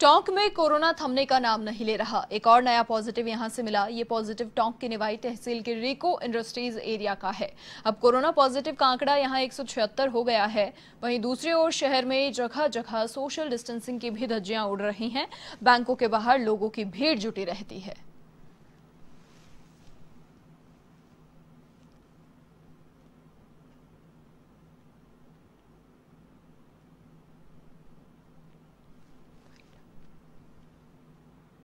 टोंक में कोरोना थमने का नाम नहीं ले रहा एक और नया पॉजिटिव यहां से मिला ये पॉजिटिव टोंक की निवाई तहसील के रिको इंडस्ट्रीज एरिया का है अब कोरोना पॉजिटिव का आंकड़ा यहां एक हो गया है वहीं दूसरी ओर शहर में जगह जगह सोशल डिस्टेंसिंग की भी धज्जियां उड़ रही हैं बैंकों के बाहर लोगों की भीड़ जुटी रहती है